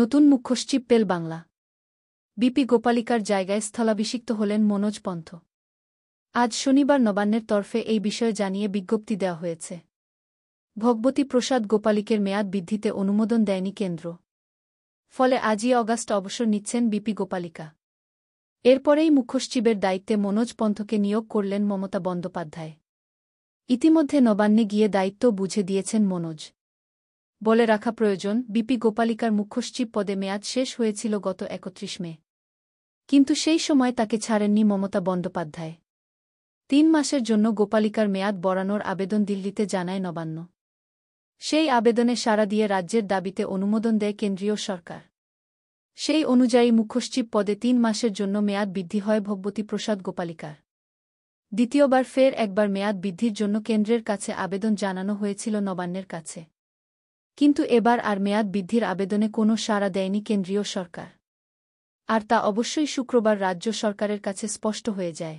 নতুন মুখ্যসচিব পেল বাংলা বিপি গোপালিকার জায়গায় স্থলাভিষিক্ত হলেন মনোজ পন্থ আজ শনিবার নবান্নের তরফে এই বিষয়ে জানিয়ে বিজ্ঞপ্তি দেওয়া হয়েছে ভগবতী প্রসাদ গোপালিকের মেয়াদ বৃদ্ধিতে অনুমোদন দেয়নি কেন্দ্র ফলে আজই অগাস্ট অবসর নিচ্ছেন বিপি গোপালিকা এরপরেই মুখ্যসচিবের দায়িত্বে মনোজ পন্থকে নিয়োগ করলেন মমতা বন্দ্যোপাধ্যায় ইতিমধ্যে নবান্নে গিয়ে দায়িত্ব বুঝে দিয়েছেন মনোজ বলে রাখা প্রয়োজন বিপি গোপালিকার মুখ্যসচিব পদে মেয়াদ শেষ হয়েছিল গত একত্রিশ মে কিন্তু সেই সময় তাকে ছাড়েননি মমতা বন্দ্যোপাধ্যায় তিন মাসের জন্য গোপালিকার মেয়াদ বড়ানোর আবেদন দিল্লিতে জানায় নবান্ন সেই আবেদনে সাড়া দিয়ে রাজ্যের দাবিতে অনুমোদন দেয় কেন্দ্রীয় সরকার সেই অনুযায়ী মুখ্যসচিব পদে তিন মাসের জন্য মেয়াদ বৃদ্ধি হয় ভগবতী প্রসাদ গোপালিকার দ্বিতীয়বার ফের একবার মেয়াদ বৃদ্ধির জন্য কেন্দ্রের কাছে আবেদন জানানো হয়েছিল নবান্নের কাছে কিন্তু এবার আর মেয়াদ বৃদ্ধির আবেদনে কোনো সাড়া দেয়নি কেন্দ্রীয় সরকার আর তা অবশ্যই শুক্রবার রাজ্য সরকারের কাছে স্পষ্ট হয়ে যায়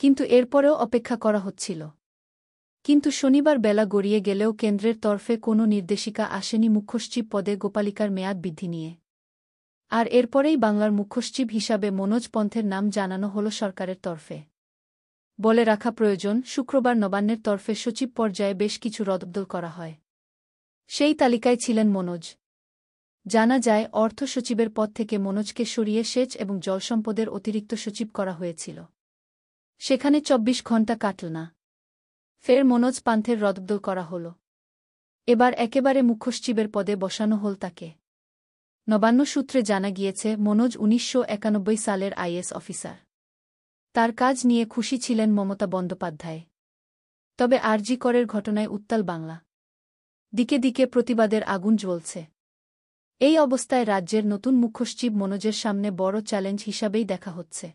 কিন্তু এরপরেও অপেক্ষা করা হচ্ছিল কিন্তু শনিবার বেলা গড়িয়ে গেলেও কেন্দ্রের তরফে কোনো নির্দেশিকা আসেনি মুখ্যসচিব পদে গোপালিকার মেয়াদ বৃদ্ধি নিয়ে আর এরপরেই বাংলার মুখ্যসচিব হিসাবে মনোজ পন্থের নাম জানানো হল সরকারের তরফে বলে রাখা প্রয়োজন শুক্রবার নবান্নের তরফে সচিব পর্যায়ে বেশ কিছু রদবদল করা হয় সেই তালিকায় ছিলেন মনোজ জানা যায় অর্থ সচিবের পদ থেকে মনোজকে সরিয়ে সেচ এবং জলসম্পদের অতিরিক্ত সচিব করা হয়েছিল সেখানে ২৪ ঘণ্টা কাটল না ফের মনোজ পান্থের রদবদল করা হল এবার একেবারে মুখ্যসচিবের পদে বসানো হল তাকে নবান্ন সূত্রে জানা গিয়েছে মনোজ উনিশশো সালের আইএস অফিসার তার কাজ নিয়ে খুশি ছিলেন মমতা বন্দ্যোপাধ্যায় তবে আরজি করের ঘটনায় উত্তাল বাংলা দিকে দিকে প্রতিবাদের আগুন জ্বলছে এই অবস্থায় রাজ্যের নতুন মুখ্যসচিব মনোজের সামনে বড় চ্যালেঞ্জ হিসাবেই দেখা হচ্ছে